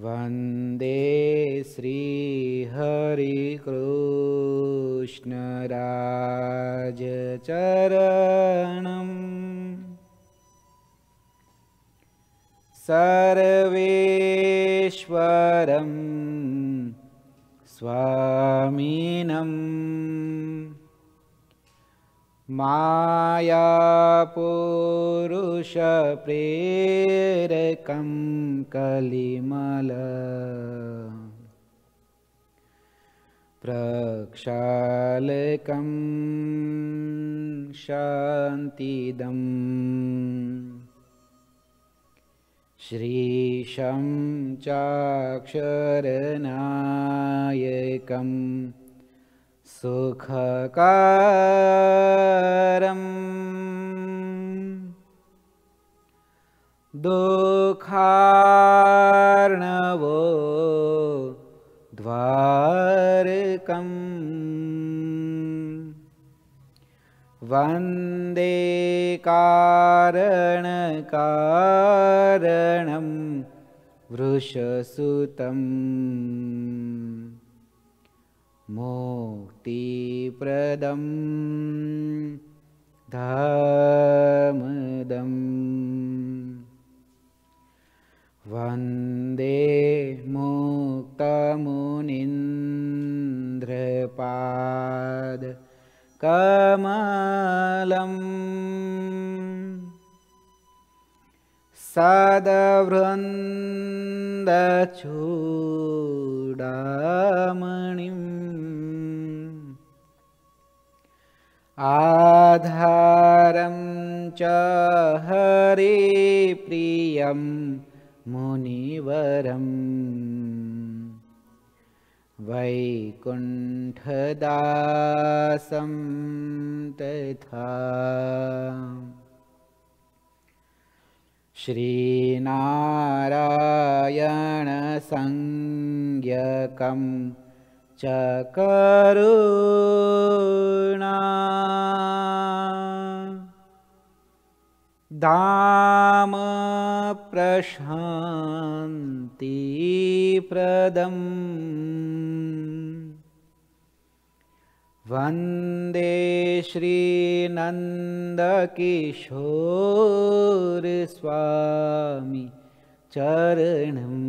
वन्दे श्रीहरिकृष्णराजचरणम् सर्वेश्वरं स्वामिनम् मायापुरुषप्रेरकं कलिमल प्रक्षालकं शान्तिदम् श्रीशं चाक्षरनायकम् सुखकारम् दुःखार्णवो द्वारकम् वन्दे कारणकारणं वृषसुतम् मोक्तिप्रदम् धामदम् वन्दे कमलम् सदवृन्दचूडामणिम् आधारं च हरिप्रियं मुनिवरम् वैकुण्ठदासं तथा श्रीनारायणसंज्ञकम् चकरुणा प्रदम् वन्दे श्रीनन्दकिशोरस्वामी चरणम्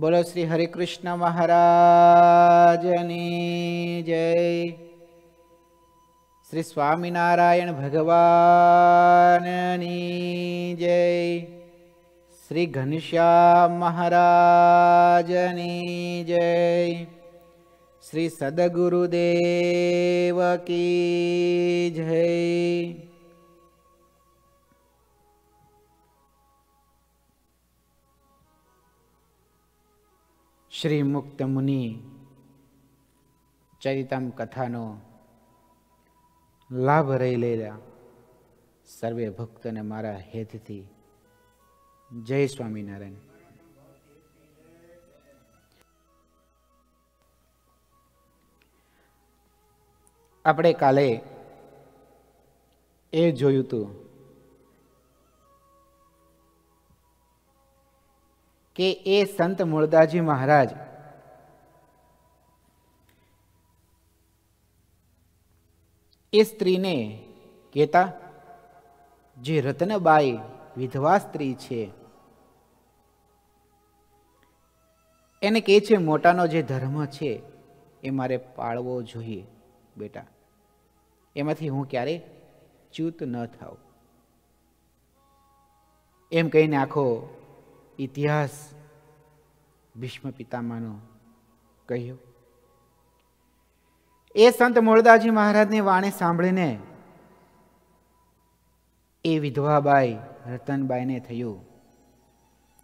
बोलो श्री हरे महाराज ने जय श्री भगवान स्वामी नारायण ने जय श्री ने जय श्री देवकी जय શ્રી મુક્ત મુનિ ચરિતમ કથાનો લાભ રહી લેલા સર્વે ભક્તને મારા હેતથી જય સ્વામિનારાયણ આપણે કાલે એ જોયું હતું કે એ સંત મુળદાજી મહારાજ એ સ્ત્રીને કહેતા જે રત્નબાઈ વિધવા સ્ત્રી છે એને કહે છે મોટાનો જે ધર્મ છે એ મારે પાળવો જોઈએ બેટા એમાંથી હું ક્યારે ચ્યુત ન થાઉં એમ કહીને આખો ઇતિહાસ ભીષ્મ પિતામાનો કહ્યો એ સંત મોળદાસજી મહારાજની વાણી સાંભળીને એ વિધવાબાઈ રતનબાઈને થયું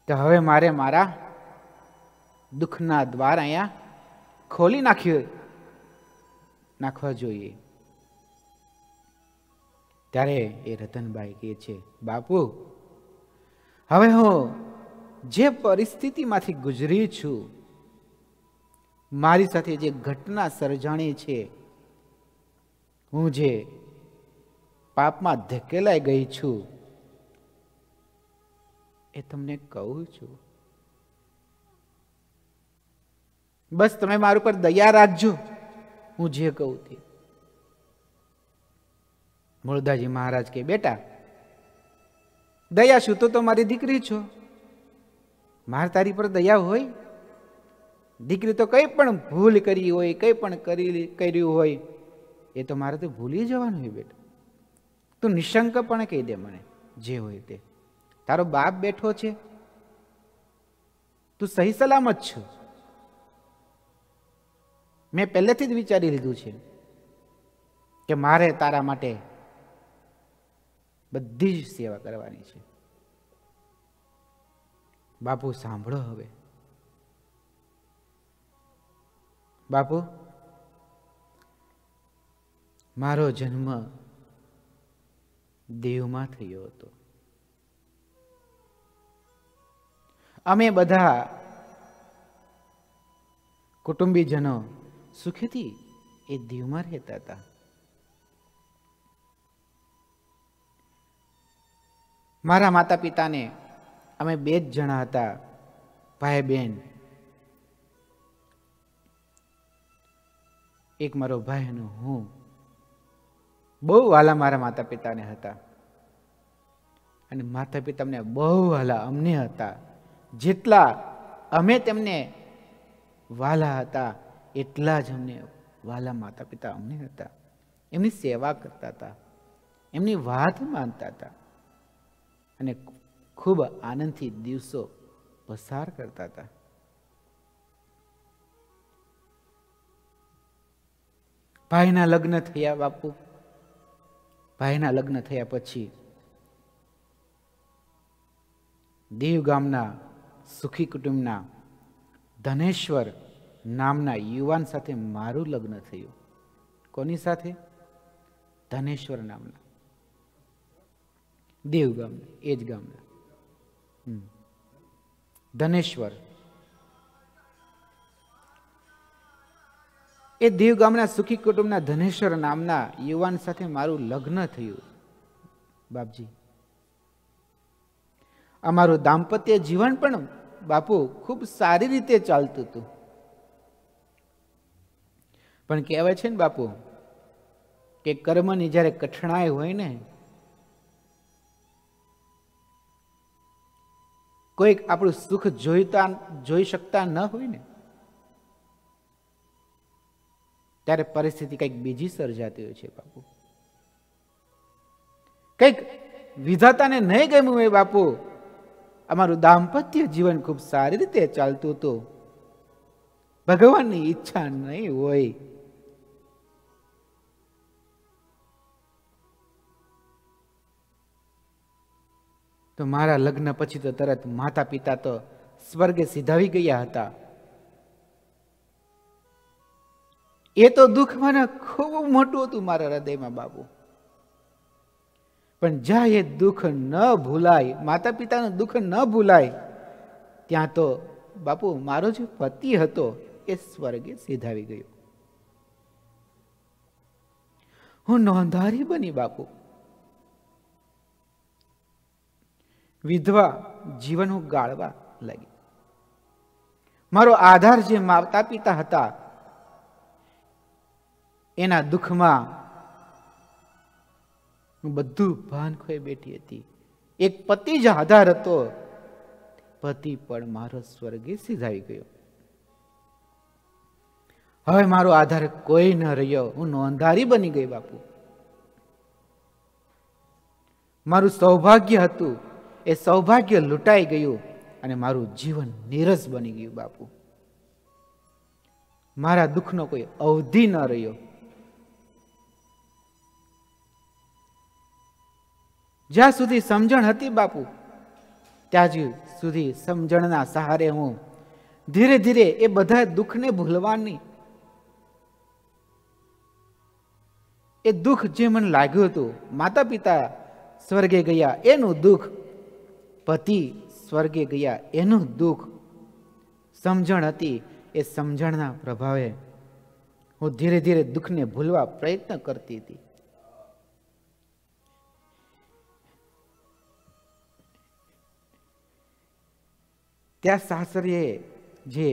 કે હવે મારે મારા દુઃખના દ્વાર અહીંયા ખોલી નાખ્યું નાખવા જોઈએ ત્યારે એ રતનબાઈ કહે છે બાપુ હવે હું જે પરિસ્થિતિમાંથી ગુજરી છું મારી સાથે જે ઘટના સર્જાણી છે હું જે પાપમાં ધકેલાઈ ગઈ છું એ તમને કહું છું બસ તમે મારું પર દયા રાખજો હું જે કહું તે મુરદાજી મહારાજ કે બેટા દયા શું તો મારી દીકરી છો માર તારી પર દયા હોય દીકરી તો કંઈ પણ ભૂલ કરી હોય કંઈ પણ કરી કર્યું હોય એ તો મારે તો ભૂલી જવાનું હોય બેટા તું નિશંક પણ કહી દે મને જે હોય તે તારો બાપ બેઠો છે તું સહી સલામત છો મેં પહેલેથી જ વિચારી લીધું છે કે મારે તારા માટે બધી જ સેવા કરવાની છે બાપુ સાંભળો હવે બાપુ મારો જન્મ દેવમાં થયો હતો અમે બધા કુટુંબીજનો સુખેથી એ દીવમાં રહેતા હતા મારા માતા પિતાને અમે બે જ જણા હતા ભાઈ બહેન એક મારો ભાઈ અને હું બહુ વાલા મારા માતા પિતાને હતા અને માતા પિતા બહુ વાલા અમને હતા જેટલા અમે તેમને વાલા હતા એટલા જ અમને વાલા માતા પિતા અમને હતા એમની સેવા કરતા હતા એમની વાત માનતા હતા અને ખૂબ આનંદિત દિવસો પસાર કરતા હતા ભાઈના લગ્ન થયા બાપુ ભાઈના લગ્ન થયા પછી દેવ ગામના સુખી કુટુંબના ધનેશ્વર નામના યુવાન સાથે મારું લગ્ન થયું કોની સાથે ધનેશ્વર નામના દેવ ગામના એ જ ગામના ધનેશ્વર એ દીવ ગામના સુખી કુટુંબના ધનેશ્વર નામના યુવાન સાથે મારું લગ્ન થયું બાપજી અમારું દાંપત્ય જીવન પણ બાપુ ખૂબ સારી રીતે ચાલતું હતું પણ કહેવાય છે ને બાપુ કે કર્મની જ્યારે કઠણાઈ હોય ને કોઈક આપણું સુખ જોઈતા જોઈ શકતા ન હોય ને ત્યારે પરિસ્થિતિ કંઈક બીજી સર્જાતી હોય છે બાપુ કંઈક વિધાતાને નહીં ગમ્યું એ બાપુ અમારું દાંપત્ય જીવન ખૂબ સારી રીતે ચાલતું હતું ભગવાનની ઈચ્છા નહીં હોય તો મારા લગ્ન પછી તો તરત માતા પિતા તો સ્વર્ગે સીધાવી ગયા હતા એ તો દુઃખ મને ખૂબ મોટું હતું મારા હૃદયમાં બાપુ પણ જ્યાં એ દુઃખ ન ભૂલાય માતા પિતાનું દુઃખ ન ભૂલાય ત્યાં તો બાપુ મારો જે પતિ હતો એ સ્વર્ગે સીધાવી ગયો હું નોંધારી બની બાપુ વિધવા જીવન હું ગાળવા લાગી મારો આધાર જે માતા પિતા હતા એના દુઃખમાં હું બધું ભાન ખોઈ બેઠી હતી એક પતિ જ આધાર હતો પતિ પણ મારો સ્વર્ગે સીધાઈ ગયો હવે મારો આધાર કોઈ ન રહ્યો હું નોંધારી બની ગઈ બાપુ મારું સૌભાગ્ય હતું એ સૌભાગ્ય લૂંટાઈ ગયું અને મારું જીવન નીરસ બની ગયું બાપુ મારા દુઃખનો કોઈ અવધિ ન રહ્યો જ્યાં સુધી સમજણ હતી બાપુ ત્યાં સુધી સમજણના સહારે હું ધીરે ધીરે એ બધા દુઃખને ભૂલવાની એ દુઃખ જે મને લાગ્યું હતું માતા પિતા સ્વર્ગે ગયા એનું દુઃખ પતિ સ્વર્ગે ગયા એનું દુઃખ સમજણ હતી એ સમજણના પ્રભાવે હું ધીરે ધીરે દુઃખને ભૂલવા પ્રયત્ન કરતી હતી ત્યાં સાસરીએ જે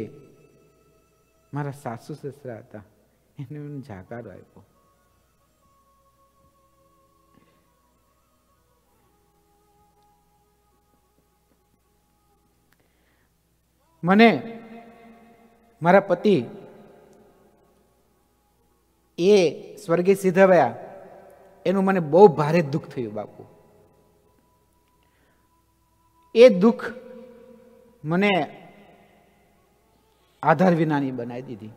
મારા સાસુ સસરા હતા એને મને જાકારો આપ્યો મને મારા પતિ એ સ્વર્ગીય સિદ્ધવ્યા એનું મને બહુ ભારે દુઃખ થયું બાપુ એ દુઃખ મને આધાર વિનાની બનાવી દીધી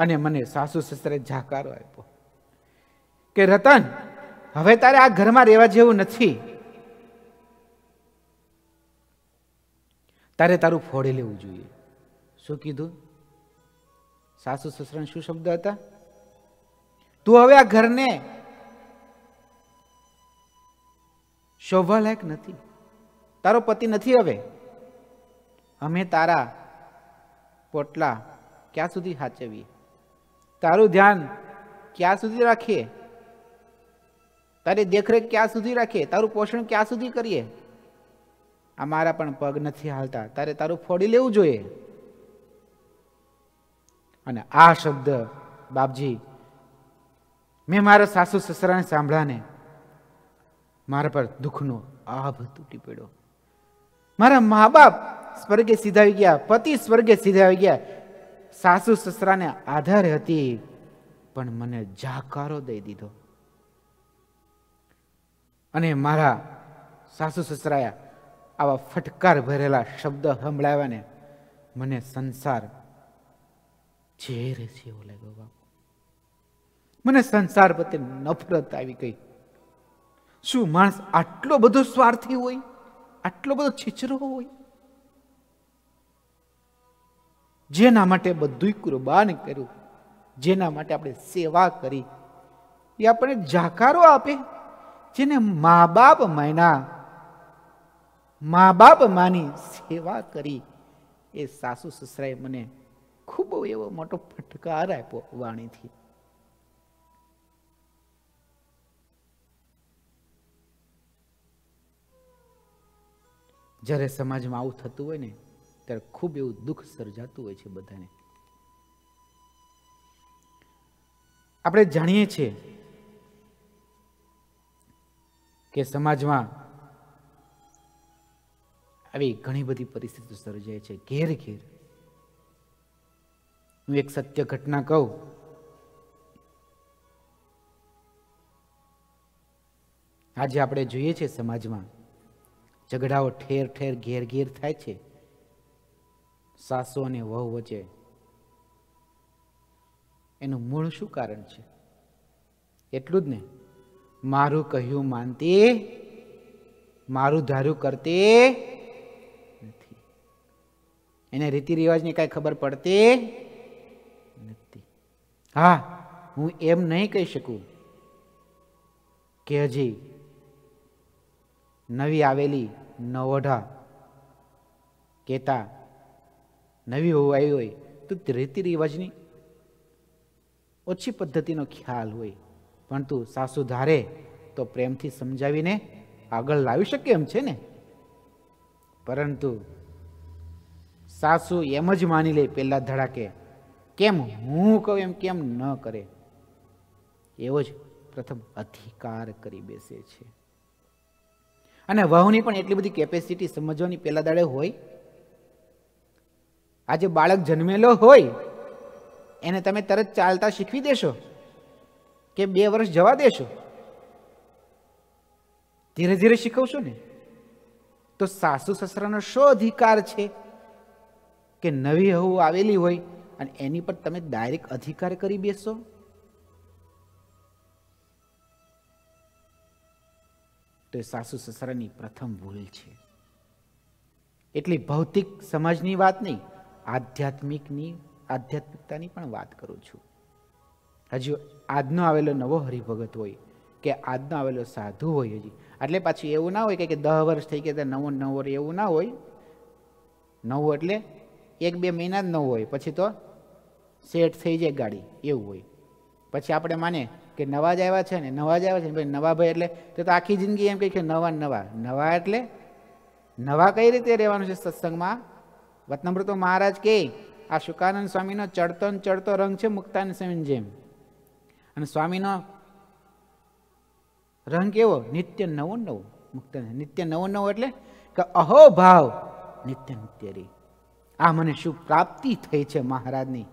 અને મને સાસુ સસરે જાકારો આપ્યો કે રતન હવે તારે આ ઘરમાં રહેવા જેવું નથી તારે તારું ફોડે લેવું જોઈએ શું કીધું સાસુ સસરાને શું શબ્દ હતા તું હવે આ ઘરને શોભવા લાયક નથી તારો પતિ નથી હવે અમે તારા પોટલા ક્યાં સુધી સાચવીએ તારું ધ્યાન ક્યાં સુધી રાખીએ તારી દેખરેખ ક્યાં સુધી રાખીએ તારું પોષણ ક્યાં સુધી કરીએ આ મારા પણ પગ નથી હાલતા તારે તારું ફોડી લેવું જોઈએ અને આ શબ્દ બાપજી મેં મારા સાસુ સસરાને સાંભળાને મારા પર દુઃખનો આભ તૂટી પડ્યો મારા મા બાપ સ્વર્ગે સીધા આવી ગયા પતિ સ્વર્ગે સીધા આવી ગયા સાસુ સસરાને આધાર હતી પણ મને જાકારો દઈ દીધો અને મારા સાસુ સસરાયા આવા ફટકાર ભરેલા શબ્દ સંભળાવ્યા ને મને સંસાર ઝેર છે એવો લાગ્યો બાપુ મને સંસાર પ્રત્યે નફરત આવી ગઈ શું માણસ આટલો બધો સ્વાર્થી હોય આટલો બધો છીછરો હોય જેના માટે બધું કુરબાન કર્યું જેના માટે આપણે સેવા કરી એ આપણે જાકારો આપે જેને મા બાપ માયના મા બાપ માની સેવા કરી એ સાસુ સસરાએ મને ખૂબ એવો મોટો ફટકાર આપ્યો વાણીથી જ્યારે સમાજમાં આવું થતું હોય ને ત્યારે ખૂબ એવું દુઃખ સર્જાતું હોય છે બધાને આપણે જાણીએ છીએ કે સમાજમાં આવી ઘણી બધી પરિસ્થિતિઓ સર્જાય છે ઘેર ઘેર હું એક સત્ય ઘટના કહું આજે આપણે જોઈએ છીએ સમાજમાં ઝઘડાઓ ઠેર ઠેર ઘેર ઘેર થાય છે સાસુ અને વહુ વચ્ચે એનું મૂળ શું કારણ છે એટલું જ ને મારું કહ્યું માનતી મારું ધાર્યું કરતી એને રીતિ રિવાજની કાંઈ ખબર પડતી નથી હા હું એમ નહીં કહી શકું કે હજી નવી આવેલી નવઢા કેતા નવી હોવાઈ હોય તો રીતિ રિવાજની ઓછી પદ્ધતિનો ખ્યાલ હોય પણ તું સાસુ ધારે તો પ્રેમથી સમજાવીને આગળ લાવી શકે એમ છે ને પરંતુ સાસુ એમ જ માની લે પહેલાં ધડાકે કેમ હું કહું એમ કેમ ન કરે એવો જ પ્રથમ અધિકાર કરી બેસે છે અને વહુની પણ એટલી બધી કેપેસિટી સમજવાની પહેલા દાડે હોય આજે બાળક જન્મેલો હોય એને તમે તરત ચાલતા શીખવી દેશો કે બે વર્ષ જવા દેશો ધીરે ધીરે શીખવશો ને તો સાસુ સસરાનો શો અધિકાર છે કે નવી હવું આવેલી હોય અને એની પર તમે ડાયરેક્ટ અધિકાર કરી બેસો તો એ સાસુ સસરાની પ્રથમ ભૂલ છે એટલી ભૌતિક સમાજની વાત નહીં આધ્યાત્મિકની આધ્યાત્મિકતાની પણ વાત કરું છું હજી આજનો આવેલો નવો હરિભગત હોય કે આજનો આવેલો સાધુ હોય હજી એટલે પાછું એવું ના હોય કે દહ વર્ષ થઈ ગયા નવો નવો એવું ના હોય નવું એટલે એક બે મહિના જ ન હોય પછી તો સેટ થઈ જાય ગાડી એવું હોય પછી આપણે માને કે નવા જ આવ્યા છે ને નવા જ આવ્યા છે ભાઈ નવા ભાઈ એટલે તો આખી જિંદગી એમ કહે કે નવા નવા નવા એટલે નવા કઈ રીતે રહેવાનું છે સત્સંગમાં વતનમૃતો મહારાજ કહે આ શુકાનંદ સ્વામીનો ચડતો ને ચડતો રંગ છે મુક્તાન સ્વામીની જેમ અને સ્વામીનો રંગ કેવો નિત્ય નવો નવો મુક્તાનંદ નિત્ય નવો નવો એટલે કે અહો ભાવ નિત્ય નિત્ય રહી આ મને શું પ્રાપ્તિ થઈ છે મહારાજની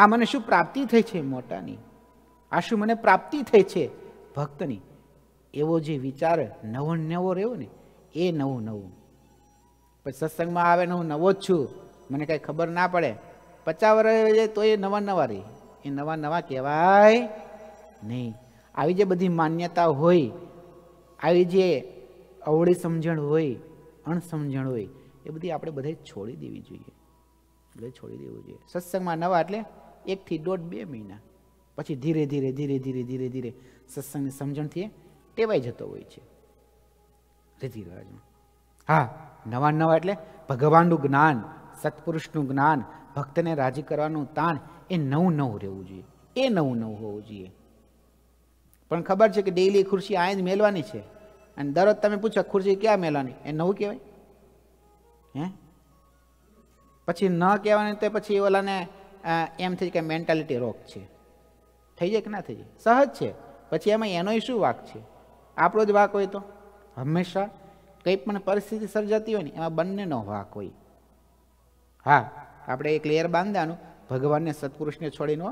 આ મને શું પ્રાપ્તિ થઈ છે મોટાની આ શું મને પ્રાપ્તિ થઈ છે ભક્તની એવો જે વિચાર નવો નવો રહ્યો ને એ નવું નવું પછી સત્સંગમાં આવે ને હું નવો જ છું મને કાંઈ ખબર ના પડે પચાસ વર્ષ જાય તો એ નવા નવા રહે એ નવા નવા કહેવાય નહીં આવી જે બધી માન્યતા હોય આવી જે અવળી સમજણ હોય અણસમજણ હોય એ બધી આપણે બધે છોડી દેવી જોઈએ બધે છોડી દેવું જોઈએ સત્સંગમાં નવા એટલે એકથી દોઢ બે મહિના પછી ધીરે ધીરે ધીરે ધીરે ધીરે ધીરે સત્સંગની સમજણથી ટેવાઈ જતો હોય છે રીતિ રિવાજમાં હા નવા નવા એટલે ભગવાનનું જ્ઞાન સત્પુરુષનું જ્ઞાન ભક્તને રાજી કરવાનું તાણ એ નવું નવું રહેવું જોઈએ એ નવું નવું હોવું જોઈએ પણ ખબર છે કે ડેઈલી ખુરશી આ જ મેળવાની છે અને દરરોજ તમે પૂછો ખુરશી ક્યાં મેળવાની એ નવું કહેવાય હે પછી ન કહેવાની તો પછી ઓલાને એમ થઈ કે મેન્ટાલિટી રોગ છે થઈ જાય કે ના થઈ જાય સહજ છે પછી એમાં એનોય શું વાક છે આપણો જ વાક હોય તો હંમેશા કંઈ પણ પરિસ્થિતિ સર્જાતી હોય ને એમાં બંનેનો વાક હોય હા આપણે એક લેયર બાંધવાનું ભગવાનને સત્પુરુષને છોડીને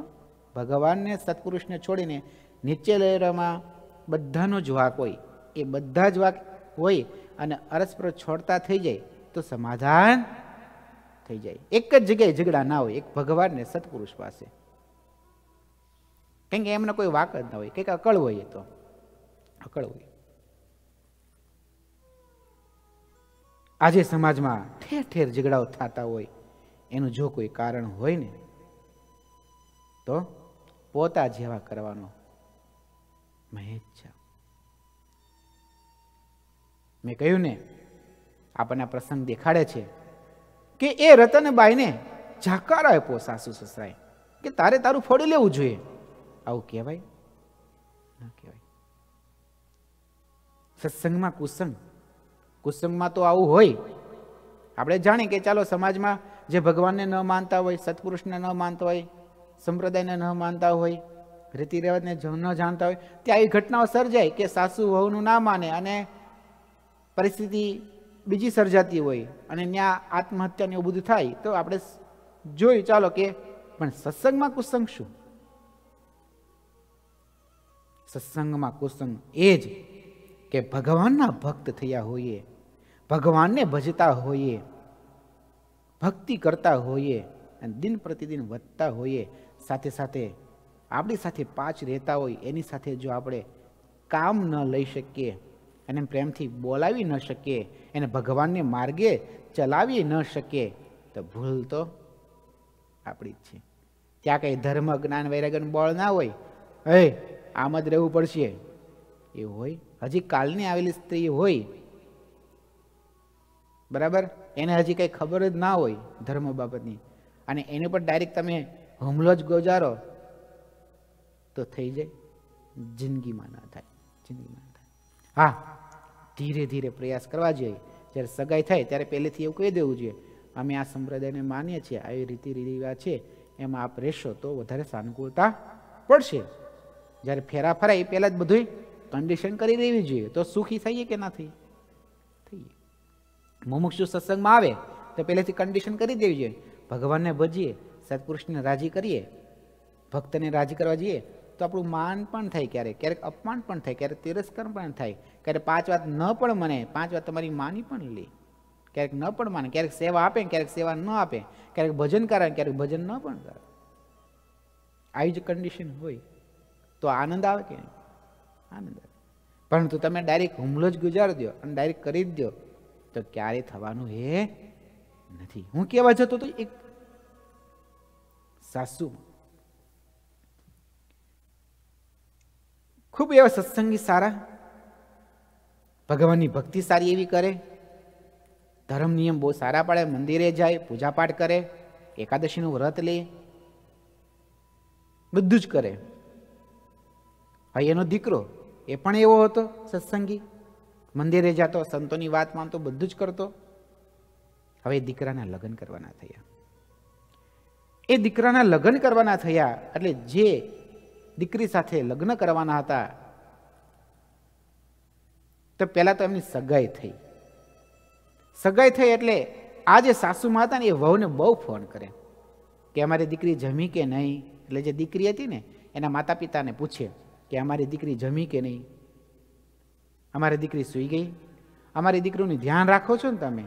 ભગવાનને સત્પુરુષને છોડીને નીચે લેયરમાં બધાનો જ વાક હોય એ બધા જ વાક હોય અને પરસ્પર છોડતા થઈ જાય તો સમાધાન થઈ જાય એક જ જગ્યાએ ઝઘડા ના હોય એક ભગવાનને સત્પુરુષ પાસે કેમ કે એમને કોઈ વાક જ ના હોય કંઈક અકળ હોય તો અકળ હોય આજે સમાજમાં ઠેર ઠેર ઝઘડાઓ થતા હોય એનું જો કોઈ કારણ હોય ને તો પોતા જેવા કરવાનો મહેચ્છા મેં કહ્યું ને આપણને આ પ્રસંગ દેખાડે છે કે એ રતનબાઈને ઝાકાર આપ્યો સાસુ સસરાએ કે તારે તારું ફોડી લેવું જોઈએ આવું કહેવાય કહેવાય સત્સંગમાં કુસંગ કુસંગમાં તો આવું હોય આપણે જાણીએ કે ચાલો સમાજમાં જે ભગવાનને ન માનતા હોય સત્પુરુષને ન માનતા હોય સંપ્રદાયને ન માનતા હોય રીતિ રિવાજને ન જાણતા હોય ત્યાં આવી ઘટનાઓ સર્જાય કે સાસુ વહુનું ના માને અને પરિસ્થિતિ બીજી સર્જાતી હોય અને ત્યાં આત્મહત્યાને એવું બધું થાય તો આપણે જોયું ચાલો કે પણ સત્સંગમાં કુસંગ શું સત્સંગમાં કુસંગ એ જ કે ભગવાનના ભક્ત થયા હોઈએ ભગવાનને ભજતા હોઈએ ભક્તિ કરતા હોઈએ અને દિન પ્રતિદિન વધતા હોઈએ સાથે સાથે આપણી સાથે પાંચ રહેતા હોય એની સાથે જો આપણે કામ ન લઈ શકીએ એને પ્રેમથી બોલાવી ન શકીએ એને ભગવાનને માર્ગે ચલાવી ન શકીએ તો ભૂલ તો આપણી જ છે ત્યાં કંઈ ધર્મ જ્ઞાન વૈરાગન બળ ના હોય હે આમ જ રહેવું પડશે એ હોય હજી કાલની આવેલી સ્ત્રી હોય બરાબર એને હજી કંઈ ખબર જ ના હોય ધર્મ બાબતની અને એને પણ ડાયરેક્ટ તમે હુમલો જ ગોજારો તો થઈ જાય જિંદગીમાં ના થાય જિંદગીમાં ના થાય હા ધીરે ધીરે પ્રયાસ કરવા જોઈએ જ્યારે સગાઈ થાય ત્યારે પહેલેથી એવું કહી દેવું જોઈએ અમે આ સંપ્રદાયને માનીએ છીએ આવી રીતિ રિવાજ છે એમાં આપ રહેશો તો વધારે સાનુકૂળતા પડશે જ્યારે ફેરા ફરાય એ પહેલાં જ બધું કન્ડિશન કરી દેવી જોઈએ તો સુખી થઈએ કે ના થઈએ થઈએ મુમુક્ષુ સત્સંગમાં આવે તો પહેલેથી કન્ડિશન કરી દેવી જોઈએ ભગવાનને ભજીએ સત્પુરુષને રાજી કરીએ ભક્તને રાજી કરવા જઈએ તો આપણું માન પણ થાય ક્યારેક ક્યારેક અપમાન પણ થાય ક્યારેક તિરસ્કાર પણ થાય ક્યારેક પાંચ વાત ન પણ મને પાંચ વાત તમારી માની પણ લે ક્યારેક ન પણ માને ક્યારેક સેવા આપે ક્યારેક સેવા ન આપે ક્યારેક ભજન કરે ક્યારેક ભજન ન પણ કરે આવી જ કન્ડિશન હોય તો આનંદ આવે કે આનંદ આવે પરંતુ તમે ડાયરેક્ટ હુમલો જ ગુજારી દો અને ડાયરેક્ટ કરી જ દો તો ક્યારે થવાનું હે નથી હું કહેવા જતો તો એક સાસુમાં ખૂબ એવા સત્સંગી સારા ભગવાનની ભક્તિ સારી એવી કરે ધર્મ નિયમ બહુ સારા પાડે મંદિરે જાય પૂજાપાઠ કરે એકાદશીનું વ્રત લે બધું જ કરે હવે એનો દીકરો એ પણ એવો હતો સત્સંગી મંદિરે જતો સંતોની વાત માનતો બધું જ કરતો હવે દીકરાના લગ્ન કરવાના થયા એ દીકરાના લગ્ન કરવાના થયા એટલે જે દીકરી સાથે લગ્ન કરવાના હતા તો પહેલાં તો એમની સગાઈ થઈ સગાઈ થઈ એટલે આ જે સાસુમાં હતા ને એ વહુને બહુ ફોન કરે કે અમારી દીકરી જમી કે નહીં એટલે જે દીકરી હતી ને એના માતા પિતાને પૂછે કે અમારી દીકરી જમી કે નહીં અમારી દીકરી સૂઈ ગઈ અમારી દીકરીનું ધ્યાન રાખો છો ને તમે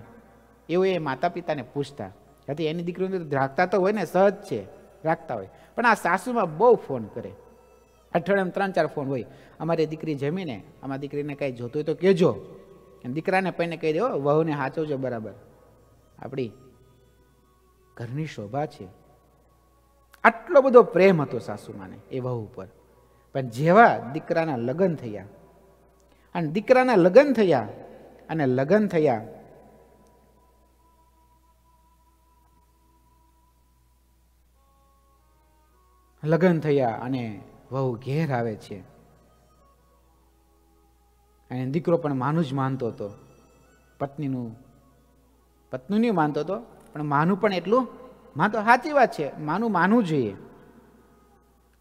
એવું એ માતા પિતાને પૂછતા હતી એની દીકરીઓને રાખતા તો હોય ને સહજ છે રાખતા હોય પણ આ સાસુમાં બહુ ફોન કરે અઠવાડિયામાં ત્રણ ચાર ફોન હોય અમારી દીકરી જમીને અમારી દીકરીને કાંઈ જોતું હોય તો કહેજો દીકરાને પૈને કહી દો વહુને સાચવજો બરાબર આપણી ઘરની શોભા છે આટલો બધો પ્રેમ હતો સાસુમાને એ વહુ ઉપર પણ જેવા દીકરાના લગ્ન થયા અને દીકરાના લગ્ન થયા અને લગ્ન થયા લગ્ન થયા અને વહુ ઘેર આવે છે અને દીકરો પણ માનું જ માનતો હતો પત્નીનું પત્નું નહીં માનતો હતો પણ માનું પણ એટલું માનતો સાચી વાત છે માનું માનવું જોઈએ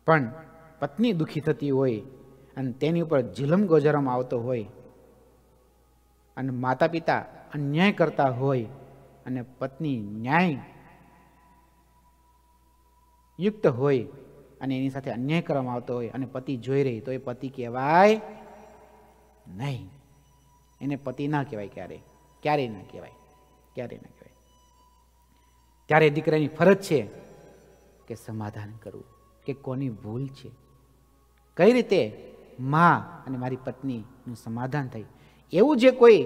પણ પત્ની દુઃખી થતી હોય અને તેની ઉપર જિલમ ગોજરવામાં આવતો હોય અને માતા પિતા અન્યાય કરતા હોય અને પત્ની ન્યાય યુક્ત હોય અને એની સાથે અન્યાય કરવામાં આવતો હોય અને પતિ જોઈ રહી તો એ પતિ કહેવાય નહીં એને પતિ ના કહેવાય ક્યારે ક્યારે ના કહેવાય ક્યારે ના કહેવાય ત્યારે દીકરાની ફરજ છે કે સમાધાન કરવું કે કોની ભૂલ છે કઈ રીતે માં અને મારી પત્નીનું સમાધાન થઈ એવું જે કોઈ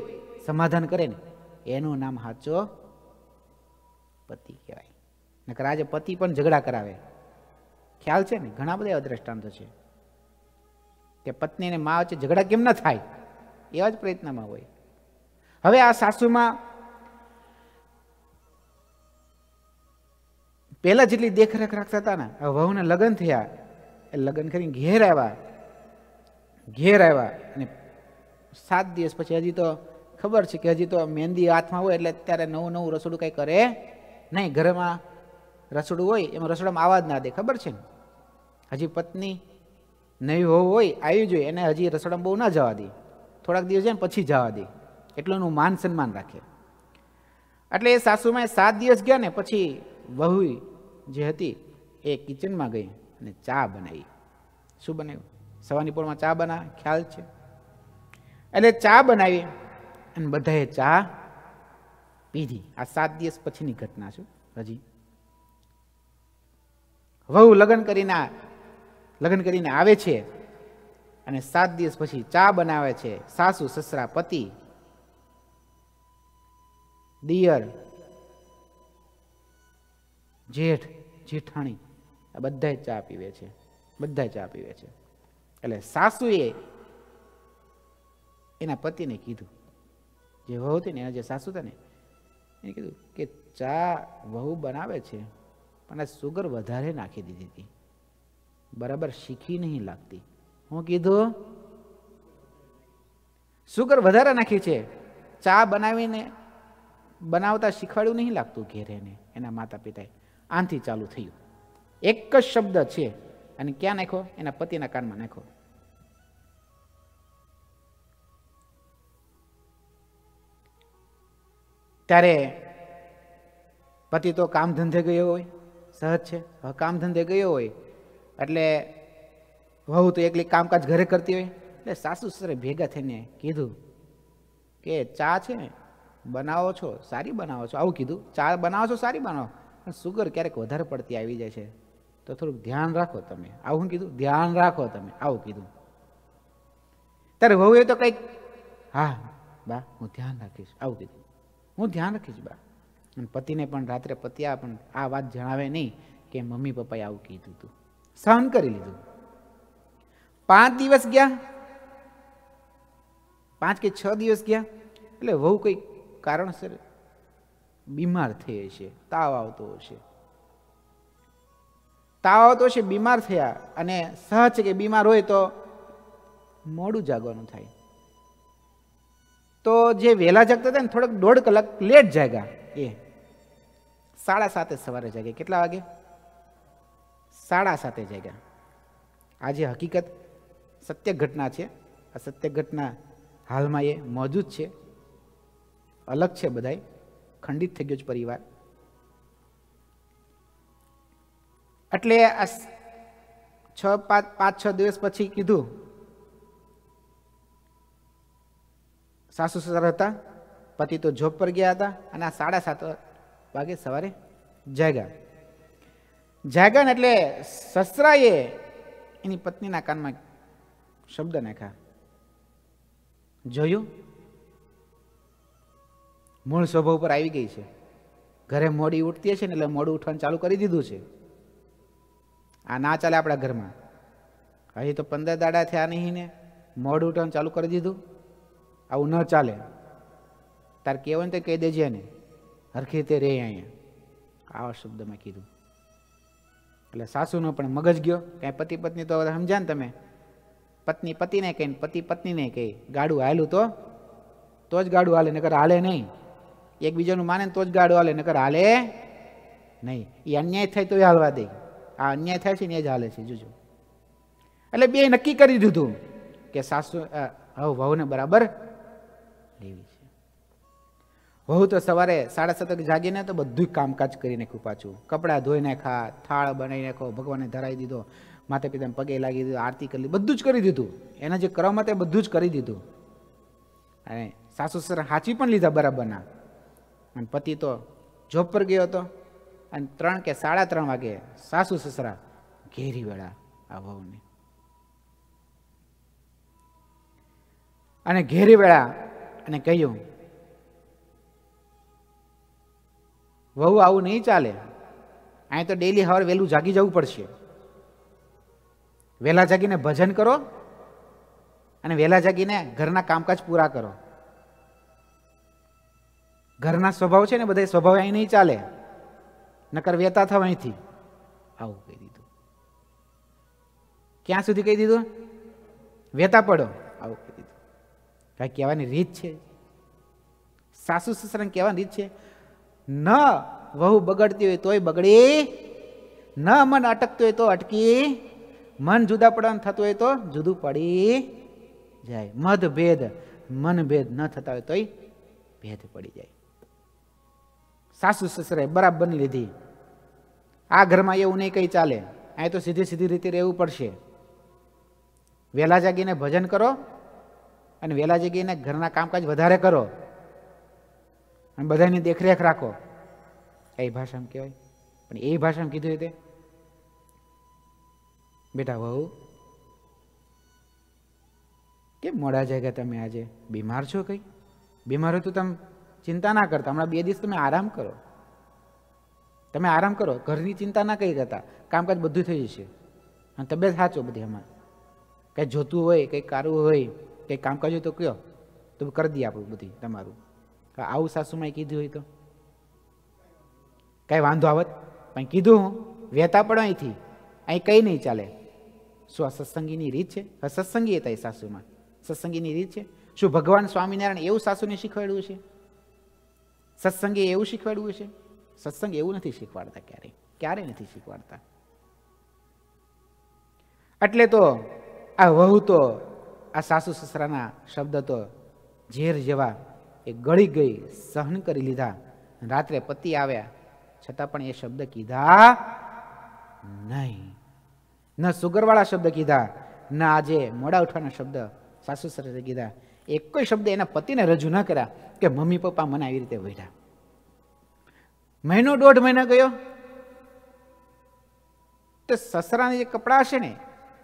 સમાધાન કરે ને એનું નામ સાચો પતિ કહેવાય નકર આજે પતિ પણ ઝઘડા કરાવે ખ્યાલ છે ને ઘણા બધા એવા દ્રષ્ટાંતો છે કે પત્ની અને મા વચ્ચે ઝઘડા કેમ ન થાય એવા જ પ્રયત્નમાં હોય હવે આ સાસુમાં પહેલાં જેટલી દેખરેખ રાખતા હતા ને હવે વહુને લગ્ન થયા એ લગ્ન કરીને ઘેર આવ્યા ઘેર આવ્યા અને સાત દિવસ પછી હજી તો ખબર છે કે હજી તો મહેંદી હાથમાં હોય એટલે અત્યારે નવું નવું રસોડું કંઈ કરે નહીં ઘરમાં રસોડું હોય એમાં રસોડામાં જ ના દે ખબર છે ને હજી પત્ની નહીં હોવું હોય આવી જોઈએ એને હજી રસોડા બહુ ના જવા દે થોડાક દિવસ જાય ને પછી જવા દે એટલું માન સન્માન રાખે એટલે એ સાસુમાં સાત દિવસ ગયા ને પછી વહુ જે હતી એ કિચનમાં ગઈ અને ચા બનાવી શું બનાવ્યું સવાની પોળમાં ચા બનાવે ખ્યાલ છે એટલે ચા બનાવી અને બધાએ ચા પીધી આ સાત દિવસ પછીની ઘટના છે હજી વહુ લગ્ન કરીને લગ્ન કરીને આવે છે અને સાત દિવસ પછી ચા બનાવે છે સાસુ સસરા પતિ દિયર જેઠ જેઠાણી આ બધા ચા પીવે છે બધા ચા પીવે છે એટલે સાસુએ એના પતિને કીધું જે વહુ હતી ને એના જે સાસુ હતા ને એને કીધું કે ચા વહુ બનાવે છે પણ આ સુગર વધારે નાખી દીધી હતી બરાબર શીખી નહીં લાગતી હું કીધું સુગર વધારે નાખી છે ચા બનાવીને બનાવતા શીખવાડ્યું નહીં લાગતું ઘેરે એના માતા પિતાએ આનથી ચાલુ થયું એક જ શબ્દ છે અને ક્યાં નાખો એના પતિના કાનમાં નાખો ત્યારે પતિ તો કામ ધંધે ગયો હોય સહજ છે કામ ધંધે ગયો હોય એટલે વહુ તો એકલી કામકાજ ઘરે કરતી હોય એટલે સાસુ સસરે ભેગા થઈને કીધું કે ચા છે ને બનાવો છો સારી બનાવો છો આવું કીધું ચા બનાવો છો સારી બનાવો પણ સુગર ક્યારેક વધારે પડતી આવી જાય છે તો થોડુંક ધ્યાન રાખો તમે આવું કીધું ધ્યાન રાખો તમે આવું કીધું ત્યારે વહુએ તો કંઈક હા બા હું ધ્યાન રાખીશ આવું કીધું હું ધ્યાન રાખીશ બા અને પતિને પણ રાત્રે પતિયા પણ આ વાત જણાવે નહીં કે મમ્મી પપ્પાએ આવું કીધું હતું સહન કરી લીધું પાંચ દિવસ ગયા પાંચ કે છ દિવસ ગયા એટલે વહુ કંઈક કારણસર બીમાર થઈ હશે તાવ આવતો હશે તાવ આવતો હશે બીમાર થયા અને સહજ કે બીમાર હોય તો મોડું જાગવાનું થાય તો જે વહેલા જાગતા હતા ને થોડોક દોઢ કલાક લેટ જાગ્યા એ સાડા સાતે સવારે જાગે કેટલા વાગે સાડા સાતે જાગ્યા આ જે હકીકત સત્ય ઘટના છે આ સત્ય ઘટના હાલમાં એ મોજૂદ છે અલગ છે બધાય ખંડિત થઈ ગયો છે પરિવાર એટલે આ છ પાંચ પાંચ છ દિવસ પછી કીધું સાસુ સસરા હતા પતિ તો જોબ પર ગયા હતા અને આ સાડા સાત વાગે સવારે જાગ્યા જાગણ એટલે સસરાએ એની પત્નીના કાનમાં શબ્દ નાખ્યા જોયું મૂળ સ્વભાવ ઉપર આવી ગઈ છે ઘરે મોડી ઉઠતી હશે ને એટલે મોડું ઉઠવાનું ચાલુ કરી દીધું છે આ ના ચાલે આપણા ઘરમાં હજી તો પંદર દાડા થયા નહીં ને મોડું ઉઠવાનું ચાલુ કરી દીધું આવું ન ચાલે તાર કહેવાય ને તો કહી દેજે ને હરખી રીતે રે અહીંયા આવા શબ્દ મેં કીધું એટલે સાસુનો પણ મગજ ગયો કાંઈ પતિ પત્ની તો સમજ્યા ને તમે પત્ની પતિને કહીને પતિ પત્નીને કહી ગાડું હાલ્યું તો તો જ ગાડું હાલે નકર હાલે નહીં એકબીજાનું માને તો જ ગાડું હાલે નકર હાલે નહીં એ અન્યાય થાય તો એ હાલવા દે આ અન્યાય થાય છે ને એ જ હાલે છે જોજો એટલે બે નક્કી કરી દીધું કે સાસુ હવ વહુને બરાબર લેવી વહુ તો સવારે સાડા સતક જાગીને તો બધું કામકાજ કરી નાખ્યું પાછું કપડાં ધોઈ નાખા થાળ બનાવી નાખો ભગવાનને ધરાવી દીધો માતા પિતાને પગે લાગી દીધું આરતી કરી બધું જ કરી દીધું એના જે ક્રમ હતા બધું જ કરી દીધું અને સાસુ સસરા હાચી પણ લીધા બરાબરના અને પતિ તો જોબ પર ગયો હતો અને ત્રણ કે સાડા ત્રણ વાગે સાસુ સસરા ઘેરી વેળા આ વહુને અને ઘેરી વેળા અને કહ્યું વહુ આવું નહીં ચાલે અહીં તો ડેલી હવાર વહેલું જાગી જવું પડશે વહેલા જાગીને ભજન કરો અને વહેલા જાગીને ઘરના કામકાજ પૂરા કરો ઘરના સ્વભાવ છે ને બધા સ્વભાવ અહીં નહીં ચાલે નકર વેતા થાવ અહીંથી આવું કહી દીધું ક્યાં સુધી કહી દીધું વેતા પડો આવું કહી દીધું કાંઈ કહેવાની રીત છે સાસુ સસરાને કહેવાની રીત છે ન વહુ બગડતી હોય તોય બગડી ન મન અટકતું હોય તો અટકી મન જુદા પડવાનું થતું હોય તો જુદું પડી જાય મન ભેદ ન થતા હોય તોય ભેદ પડી જાય સાસુ સસરે બરાબર લીધી આ ઘરમાં એવું નહીં કંઈ ચાલે અહીં તો સીધી સીધી રીતે રહેવું પડશે વહેલા જાગીને ભજન કરો અને વહેલા જાગીને ઘરના કામકાજ વધારે કરો અને બધાની દેખરેખ રાખો એ ભાષામાં કહેવાય પણ એ ભાષામાં કીધું રીતે બેટા વહુ કેમ મોડા જાગ્યા તમે આજે બીમાર છો કંઈ બીમાર હોય તો તમે ચિંતા ના કરતા હમણાં બે દિવસ તમે આરામ કરો તમે આરામ કરો ઘરની ચિંતા ના કરી કરતા કામકાજ બધું થઈ જશે અને તબિયત સાચો બધી અમારે કંઈ જોતું હોય કંઈ કારવું હોય કંઈ કામકાજ હોય તો કયો તો કરી દઈએ આપણું બધી તમારું આવું સાસુમાએ કીધું હોય તો કાંઈ વાંધો આવત પણ કીધું હું પડો અહીંથી અહીં કંઈ નહીં ચાલે શું આ સત્સંગીની રીત છે આ સત્સંગી હતા એ સાસુમાં સત્સંગીની રીત છે શું ભગવાન સ્વામિનારાયણ એવું સાસુને શીખવાડ્યું છે સત્સંગી એવું શીખવાડ્યું છે સત્સંગ એવું નથી શીખવાડતા ક્યારેય ક્યારેય નથી શીખવાડતા એટલે તો આ વહુ તો આ સાસુ સસરાના શબ્દ તો ઝેર જેવા એ ગળી ગઈ સહન કરી લીધા રાત્રે પતિ આવ્યા છતાં પણ એ શબ્દ કીધા નહીં ન સુગરવાળા શબ્દ કીધા ના આજે મોડા ઉઠવાના શબ્દ સાસુ સરસે કીધા એક કોઈ શબ્દ એના પતિને રજૂ ન કર્યા કે મમ્મી પપ્પા મને આવી રીતે વઢ્યા મહિનો દોઢ મહિનો ગયો તો સસરાના જે કપડાં હશે ને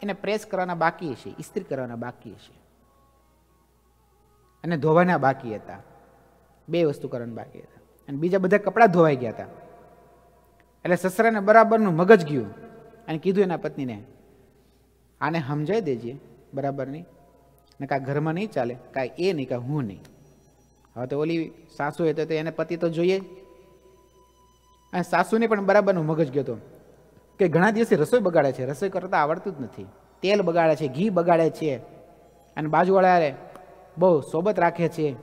એને પ્રેસ કરવાના બાકી હશે ઇસ્ત્રી કરવાના બાકી હશે અને ધોવાના બાકી હતા બે વસ્તુ કરવાની બાકી હતા અને બીજા બધા કપડાં ધોવાઈ ગયા હતા એટલે સસરાને બરાબરનું મગજ ગયું અને કીધું એના પત્નીને આને સમજાવી દેજે બરાબરની ને કાંઈ ઘરમાં નહીં ચાલે કાંઈ એ નહીં કાંઈ હું નહીં હવે તો ઓલી સાસુ હતો તો એને પતિ તો જોઈએ અને સાસુને પણ બરાબરનું મગજ ગયો હતો કે ઘણા દિવસે રસોઈ બગાડે છે રસોઈ કરતા આવડતું જ નથી તેલ બગાડે છે ઘી બગાડે છે અને બાજુવાળા બહુ સોબત રાખે છે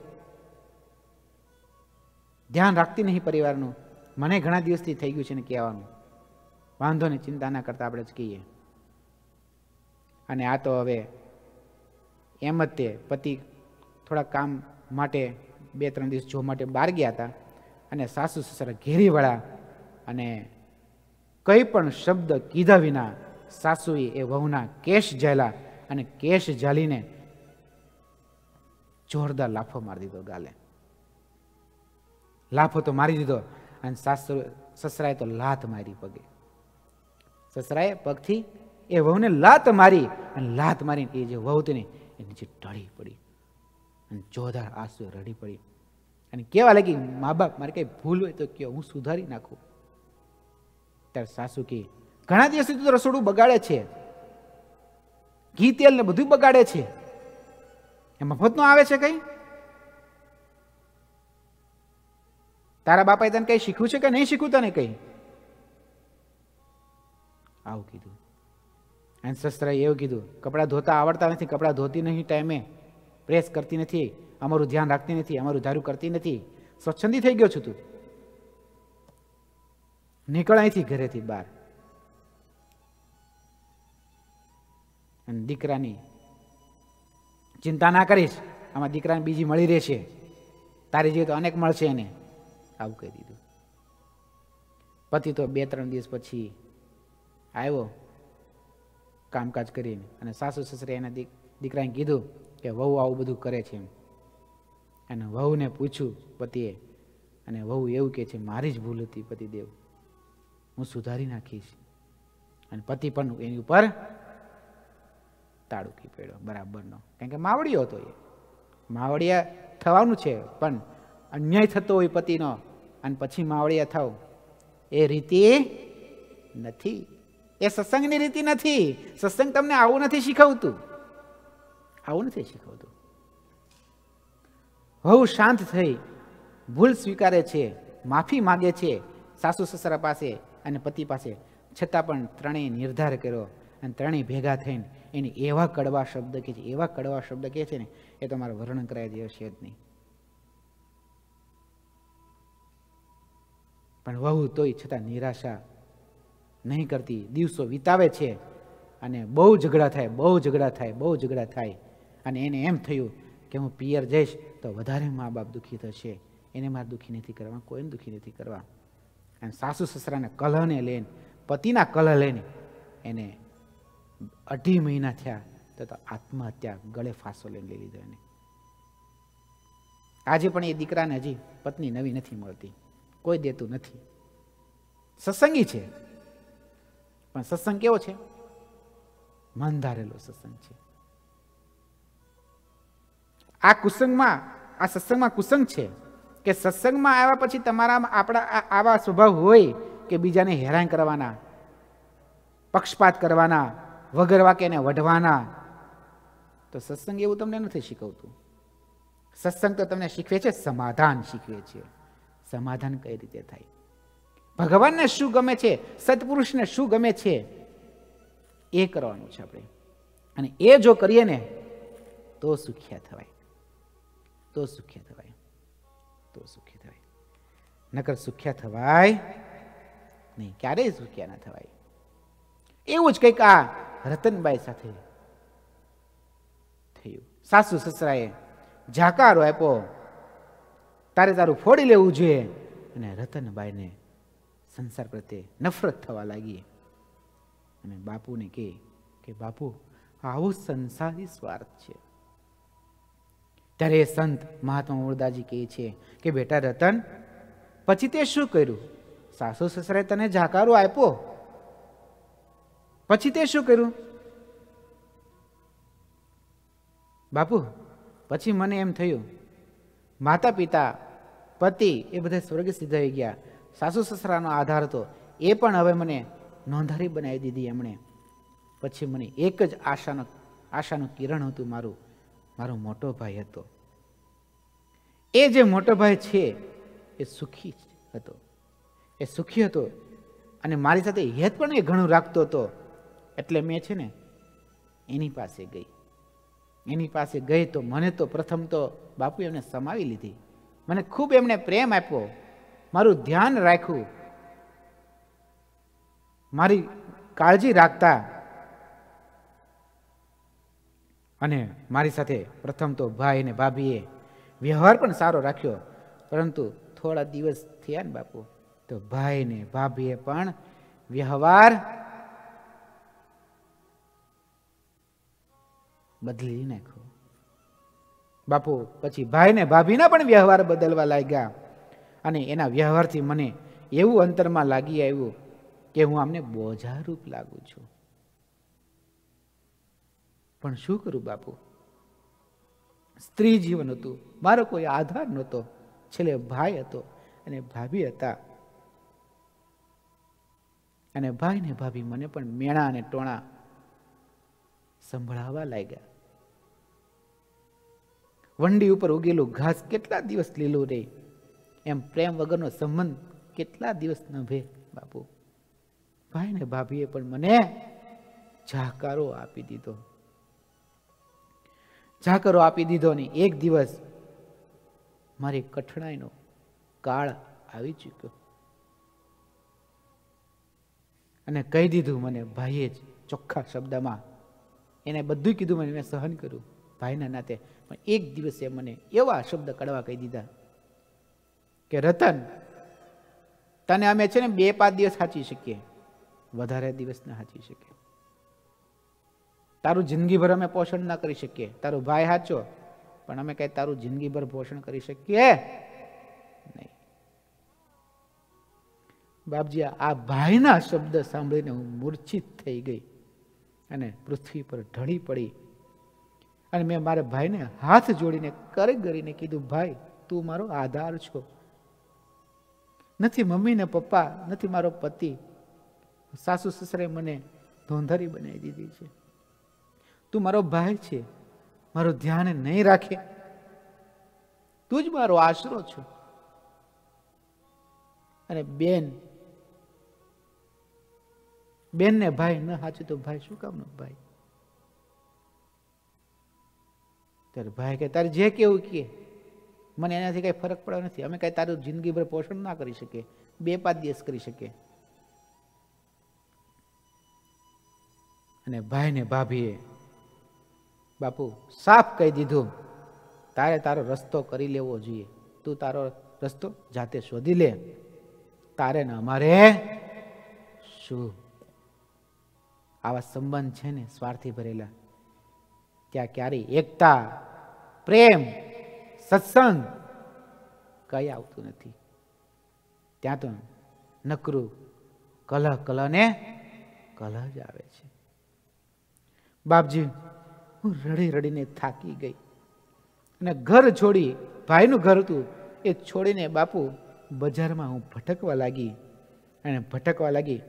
ધ્યાન રાખતી નહીં પરિવારનું મને ઘણા દિવસથી થઈ ગયું છે ને કહેવાનું વાંધો ને ચિંતા ના કરતા આપણે જ કહીએ અને આ તો હવે એમ જ તે પતિ થોડા કામ માટે બે ત્રણ દિવસ જોવા માટે બહાર ગયા હતા અને સાસુ સસરા ઘેરી વળ્યા અને કંઈ પણ શબ્દ કીધા વિના સાસુએ એ વહુના કેશ ઝાલ્યા અને કેશ ઝાલીને જોરદાર લાફો મારી દીધો ગાલે લાફો તો મારી દીધો અને સાસરો સસરાએ તો લાત મારી પગે સસરાએ પગથી એ વહુને લાત મારી અને લાત મારીને એ જે વહુ ને એ નીચે ઢળી પડી અને જોધાર આંસુ રડી પડી અને કેવા લાગી મા બાપ મારે કંઈ ભૂલ હોય તો કે હું સુધારી નાખું ત્યારે સાસુ કે ઘણા દિવસથી તું રસોડું બગાડે છે ઘી તેલ ને બધું બગાડે છે એ મફતનું આવે છે કંઈ તારા બાપાએ તને કંઈ શીખ્યું છે કે નહીં શીખવું તને કંઈ આવું કીધું એન્સેસ્ટરે એવું કીધું કપડાં ધોતા આવડતા નથી કપડાં ધોતી નહીં ટાઈમે પ્રેસ કરતી નથી અમારું ધ્યાન રાખતી નથી અમારું ધારું કરતી નથી સ્વચ્છંદી થઈ ગયો છું તું નીકળ અહીંથી ઘરેથી બહાર અને દીકરાની ચિંતા ના કરીશ આમાં દીકરાને બીજી મળી રહેશે તારી જેવી તો અનેક મળશે એને આવું કહી દીધું પતિ તો બે ત્રણ દિવસ પછી આવ્યો કામકાજ કરીને અને સાસુ સસરે એના દીક દીકરાને કીધું કે વહુ આવું બધું કરે છે એમ અને વહુને પૂછ્યું પતિએ અને વહુ એવું કહે છે મારી જ ભૂલ હતી પતિદેવ હું સુધારી નાખીશ અને પતિ પણ એની ઉપર તાળુકી પડ્યો બરાબરનો કારણ કે માવડીયો હતો એ માવડિયા થવાનું છે પણ અન્યાય થતો હોય પતિનો અને પછી માવળિયા થાવ એ રીતિ નથી એ સત્સંગની રીતિ નથી સત્સંગ તમને આવું નથી શીખવતું આવું નથી શીખવતું વહુ શાંત થઈ ભૂલ સ્વીકારે છે માફી માગે છે સાસુ સસરા પાસે અને પતિ પાસે છતાં પણ ત્રણેય નિર્ધાર કર્યો અને ત્રણેય ભેગા થઈને એને એવા કડવા શબ્દ કે છે એવા કડવા શબ્દ કહે છે ને એ તમારું મારે વર્ણન કરાવી છે જ નહીં પણ વહુ તોય છતાં નિરાશા નહીં કરતી દિવસો વિતાવે છે અને બહુ ઝઘડા થાય બહુ ઝઘડા થાય બહુ ઝઘડા થાય અને એને એમ થયું કે હું પિયર જઈશ તો વધારે મા બાપ દુઃખી થશે એને મારે દુઃખી નથી કરવા કોઈને દુઃખી નથી કરવા અને સાસુ સસરાને કલહને લઈને પતિના કલહ લઈને એને અઢી મહિના થયા તો તો આત્મહત્યા ગળે ફાંસો લઈને લઈ લીધો એને આજે પણ એ દીકરાને હજી પત્ની નવી નથી મળતી કોઈ દેતું નથી સત્સંગી છે પણ સત્સંગ કેવો છે મન ધારેલો સત્સંગ છે આ કુસંગમાં આ સત્સંગમાં કુસંગ છે કે સત્સંગમાં આવ્યા પછી તમારામાં આપણા આવા સ્વભાવ હોય કે બીજાને હેરાન કરવાના પક્ષપાત કરવાના વગરવા કે એને વઢવાના તો સત્સંગ એવું તમને નથી શીખવતું સત્સંગ તો તમને શીખવે છે સમાધાન શીખવે છે સમાધાન કઈ રીતે થાય ભગવાનને શું ગમે છે સત્પુરુષને શું ગમે છે એ કરવાનું છે આપણે અને એ જો કરીએ ને તો સુખ્યા થવાય તો સુખ્યા થવાય તો સુખી થવાય નકર સુખ્યા થવાય નહીં ક્યારેય સુખ્યા ના થવાય એવું જ કંઈક આ રતનબાઈ સાથે થયું સાસુ સસરાએ જાકારો આપ્યો તારે તારું ફોડી લેવું જોઈએ અને રતનબાઈને સંસાર પ્રત્યે નફરત થવા લાગી અને બાપુને કહે કે બાપુ આવો સંસારી સ્વાર્થ છે ત્યારે સંત મહાત્મા મુરદાજી કહે છે કે બેટા રતન પછી તે શું કર્યું સાસુ સસરાએ તને જાકારો આપ્યો પછી તે શું કર્યું બાપુ પછી મને એમ થયું માતા પિતા પતિ એ બધા સ્વર્ગ સિદ્ધ થઈ ગયા સાસુ સસરાનો આધાર હતો એ પણ હવે મને નોંધારી બનાવી દીધી એમણે પછી મને એક જ આશાનો આશાનું કિરણ હતું મારું મારો મોટો ભાઈ હતો એ જે મોટો ભાઈ છે એ સુખી હતો એ સુખી હતો અને મારી સાથે હેત પણ એ ઘણું રાખતો હતો એટલે મેં છે ને એની પાસે ગઈ એની પાસે ગઈ તો મને તો પ્રથમ તો બાપુ એમને સમાવી લીધી મને ખૂબ એમણે પ્રેમ આપ્યો મારું ધ્યાન રાખ્યું મારી કાળજી રાખતા અને મારી સાથે પ્રથમ તો ભાઈ અને ભાભીએ વ્યવહાર પણ સારો રાખ્યો પરંતુ થોડા દિવસ થયા ને બાપુ તો ભાઈ ને ભાભીએ પણ વ્યવહાર બદલી નાખો બાપુ પછી ભાઈને ભાભીના પણ વ્યવહાર બદલવા લાગ્યા અને એના વ્યવહારથી મને એવું અંતરમાં લાગી આવ્યું કે હું આમને બોજારૂપ લાગુ છું પણ શું કરું બાપુ સ્ત્રી જીવન હતું મારો કોઈ આધાર નહોતો છેલ્લે ભાઈ હતો અને ભાભી હતા અને ભાઈ ને ભાભી મને પણ મેણા અને ટોણા સંભળાવા લાગ્યા વંડી ઉપર ઉગેલું ઘાસ કેટલા દિવસ લીલું રહે એમ પ્રેમ વગરનો સંબંધ કેટલા દિવસ નભે બાપુ ભાઈ ને ભાભીએ પણ મને જાકારો આપી દીધો જાકારો આપી દીધો ને એક દિવસ મારી કઠણાઈનો કાળ આવી ચૂક્યો અને કહી દીધું મને ભાઈએ જ ચોખ્ખા શબ્દમાં એને બધું કીધું મને મેં સહન કર્યું ભાઈના નાતે પણ એક દિવસે મને એવા શબ્દ કાઢવા કહી દીધા કે રતન તને અમે છે ને બે પાંચ દિવસ સાચી શકીએ વધારે દિવસ ના સાચી શકીએ તારું જિંદગીભર અમે પોષણ ના કરી શકીએ તારું ભાઈ સાચો પણ અમે કઈ તારું જિંદગીભર પોષણ કરી શકીએ નહીં બાપજી આ ભાઈના શબ્દ સાંભળીને હું મૂર્છિત થઈ ગઈ અને પૃથ્વી પર ઢળી પડી અને મેં મારા ભાઈને હાથ જોડીને કરક કરીને કીધું ભાઈ તું મારો આધાર છો નથી મમ્મી ને પપ્પા નથી મારો પતિ સાસુ સસરે મને ધોંધારી બનાવી દીધી છે તું મારો ભાઈ છે મારું ધ્યાન નહીં રાખે તું જ મારો આશરો છો અને બેન બેનને ભાઈ ન હાચે તો ભાઈ શું કામનો ભાઈ ત્યારે ભાઈ કે તારે જે કેવું કે મને એનાથી કાંઈ ફરક પડ્યો નથી અમે કાંઈ તારું જિંદગીભર પોષણ ના કરી શકીએ બે પાંચ દિવસ કરી શકીએ અને ભાઈને ભાભીએ બાપુ સાફ કહી દીધું તારે તારો રસ્તો કરી લેવો જોઈએ તું તારો રસ્તો જાતે શોધી લે તારે ને અમારે શું આવા સંબંધ છે ને સ્વાર્થી ભરેલા ત્યાં ક્યારેય એકતા પ્રેમ સત્સંગ કઈ આવતું નથી ત્યાં તો નકરું કલહ કલહને કલહ જ આવે છે બાપજી હું રડી રડીને થાકી ગઈ અને ઘર છોડી ભાઈનું ઘર હતું એ છોડીને બાપુ બજારમાં હું ભટકવા લાગી અને ભટકવા લાગી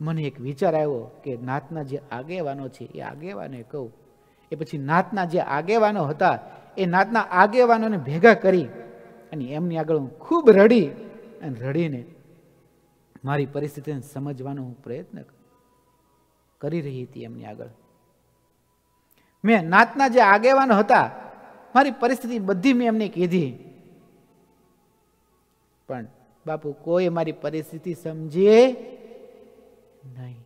મને એક વિચાર આવ્યો કે નાતના જે આગેવાનો છે એ આગેવાને કહું એ પછી નાતના જે આગેવાનો હતા એ નાતના આગેવાનોને ભેગા કરી અને એમની આગળ હું ખૂબ રડી અને રડીને મારી પરિસ્થિતિને સમજવાનો હું પ્રયત્ન કરી રહી હતી એમની આગળ મેં નાતના જે આગેવાનો હતા મારી પરિસ્થિતિ બધી મેં એમને કીધી પણ બાપુ કોઈ મારી પરિસ્થિતિ સમજે નહીં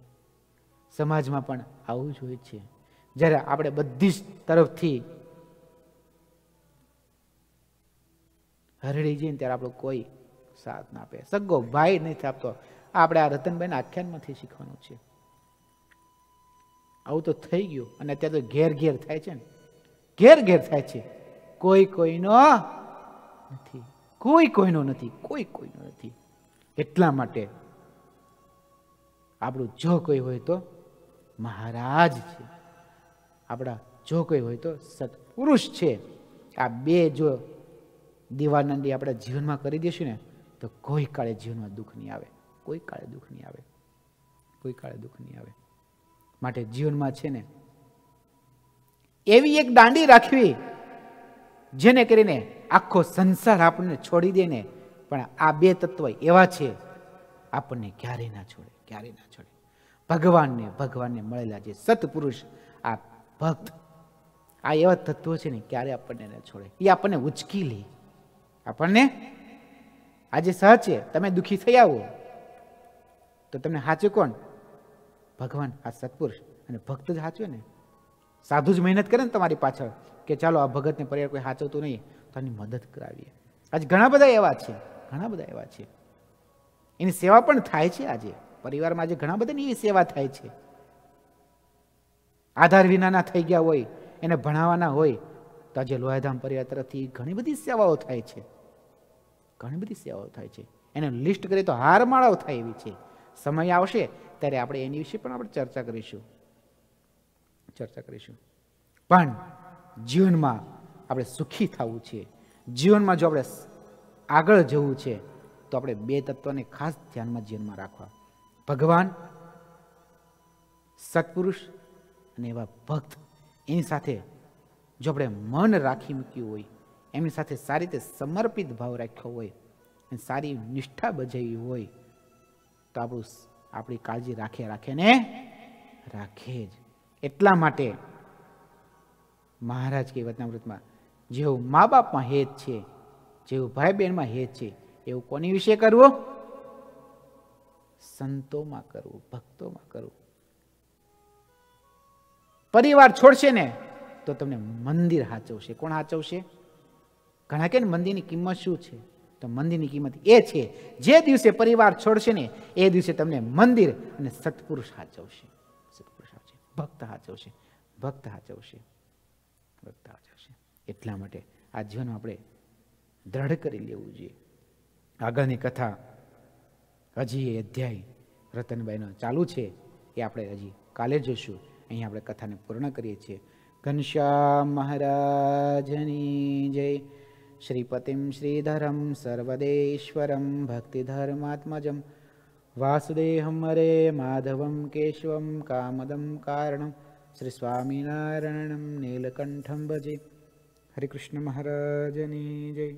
સમાજમાં પણ આવું જ હોય છે જ્યારે આપણે બધી જ તરફથી હરડી જઈને ત્યારે આપણો કોઈ સાથ ના આપે સગો ભાઈ નથી આપતો આપણે આ રતનબેન આખ્યાનમાંથી શીખવાનું છે આવું તો થઈ ગયું અને અત્યારે તો ઘેર ઘેર થાય છે ને ઘેર ઘેર થાય છે કોઈ કોઈનો નથી કોઈ કોઈનો નથી કોઈ કોઈનો નથી એટલા માટે આપણું જો કોઈ હોય તો મહારાજ છે આપણા જો કોઈ હોય તો સત્પુરુષ છે આ બે જો દીવાનંદી આપણા જીવનમાં કરી દઈશું ને તો કોઈ કાળે જીવનમાં દુઃખ નહીં આવે કોઈ કાળે દુઃખ નહીં આવે કોઈ કાળે દુઃખ નહીં આવે માટે જીવનમાં છે ને એવી એક દાંડી રાખવી જેને કરીને આખો સંસાર આપણને છોડી દે ને પણ આ બે તત્વ એવા છે આપણને ક્યારેય ના છોડે ક્યારેય ના છોડે ભગવાનને ભગવાનને મળેલા જે સત્પુરુષ આ ભક્ત આ એવા તત્વો છે ને ક્યારે આપણને ના છોડે એ આપણને ઉચકી લે આપણને આજે સહજ છે તમે દુઃખી થઈ આવો તો તમને સાચું કોણ ભગવાન આ સત્પુરુષ અને ભક્ત જ સાચવે ને સાધુ જ મહેનત કરે ને તમારી પાછળ કે ચાલો આ ભગતને પરિવાર કોઈ સાચવતું નહીં તો આની મદદ કરાવીએ આજે ઘણા બધા એવા છે ઘણા બધા એવા છે એની સેવા પણ થાય છે આજે પરિવારમાં આજે ઘણા બધાની એવી સેવા થાય છે આધાર વિનાના થઈ ગયા હોય એને ભણાવવાના હોય તો આજે લોહાધામ પરિવાર તરફથી ઘણી બધી સેવાઓ થાય છે ઘણી બધી સેવાઓ થાય છે એને લિસ્ટ કરીએ તો હારમાળાઓ થાય એવી છે સમય આવશે ત્યારે આપણે એની વિશે પણ આપણે ચર્ચા કરીશું ચર્ચા કરીશું પણ જીવનમાં આપણે સુખી થવું છે જીવનમાં જો આપણે આગળ જવું છે તો આપણે બે તત્વને ખાસ ધ્યાનમાં જીવનમાં રાખવા ભગવાન સત્પુરુષ અને એવા ભક્ત એની સાથે જો આપણે મન રાખી મૂક્યું હોય એમની સાથે સારી રીતે સમર્પિત ભાવ રાખ્યો હોય અને સારી નિષ્ઠા બજાવી હોય તો આપણું આપણી કાળજી રાખે રાખે ને રાખે જ એટલા માટે મહારાજ કહેવતના વૃતમાં જેવું મા બાપમાં હેત છે જેવું ભાઈ બહેનમાં હેત છે એવું કોની વિશે કરવો સંતોમાં કરવું ભક્તોમાં કરવું પરિવાર છોડશે ને તો તમને મંદિર હાચવશે કોણ હાચવશે ઘણા કે મંદિરની કિંમત શું છે તો મંદિરની કિંમત એ છે જે દિવસે પરિવાર છોડશે ને એ દિવસે તમને મંદિર અને સત્પુરુષ હાચવશે સત્પુરુષ હાચવશે ભક્ત હાચવશે ભક્ત હાચવશે ભક્ત હાચવશે એટલા માટે આ જીવન આપણે દ્રઢ કરી લેવું જોઈએ આગળની કથા હજી એ અધ્યાય રતનબાઈનો ચાલુ છે એ આપણે હજી કાલે જોશું અહીં આપણે કથાને પૂર્ણ કરીએ છીએ ઘનશ્યામ મહારાજની જય શ્રીપતિમ શ્રીધરમ સર્વદેશ્વરમ ભક્તિધર્માત્મજમ વાસુદેહમ હરે માધવમ કેશવમ કામદમ કારણમ શ્રી સ્વામિનારાયણમ નીલકંઠમ ભજે કૃષ્ણ મહારાજની જય